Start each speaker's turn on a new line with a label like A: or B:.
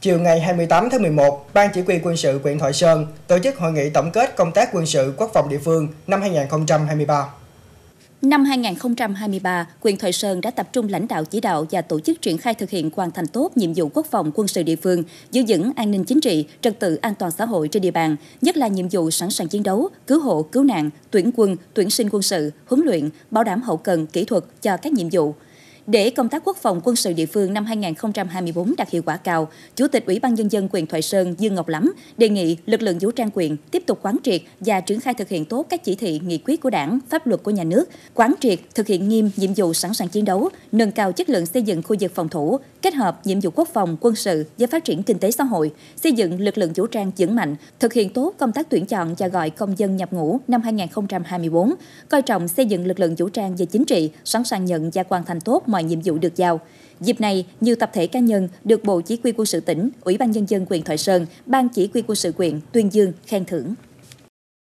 A: Chiều ngày 28 tháng 11, Ban Chỉ huy quân sự huyện Thoại Sơn tổ chức hội nghị tổng kết công tác quân sự quốc phòng địa phương năm 2023.
B: Năm 2023, quyền Thoại Sơn đã tập trung lãnh đạo chỉ đạo và tổ chức triển khai thực hiện hoàn thành tốt nhiệm vụ quốc phòng quân sự địa phương, giữ vững an ninh chính trị, trật tự an toàn xã hội trên địa bàn, nhất là nhiệm vụ sẵn sàng chiến đấu, cứu hộ, cứu nạn, tuyển quân, tuyển sinh quân sự, huấn luyện, bảo đảm hậu cần, kỹ thuật cho các nhiệm vụ, để công tác quốc phòng quân sự địa phương năm 2024 đạt hiệu quả cao, Chủ tịch Ủy ban Nhân dân quyền Thoại Sơn Dương Ngọc Lắm đề nghị lực lượng vũ trang quyền tiếp tục quán triệt và triển khai thực hiện tốt các chỉ thị, nghị quyết của đảng, pháp luật của nhà nước, quán triệt, thực hiện nghiêm nhiệm vụ sẵn sàng chiến đấu, nâng cao chất lượng xây dựng khu vực phòng thủ, kết hợp nhiệm vụ quốc phòng, quân sự với phát triển kinh tế xã hội, xây dựng lực lượng vũ trang vững mạnh, thực hiện tốt công tác tuyển chọn và gọi công dân nhập ngũ năm 2024, coi trọng xây dựng lực lượng vũ trang về chính trị, sẵn sàng nhận và hoàn thành tốt mọi ngoài nhiệm vụ được giao. Dịp này, nhiều tập thể cá nhân được Bộ Chỉ huy quân sự tỉnh, Ủy ban Nhân dân huyện Thoại Sơn, Ban Chỉ huy quân sự huyện tuyên dương, khen thưởng.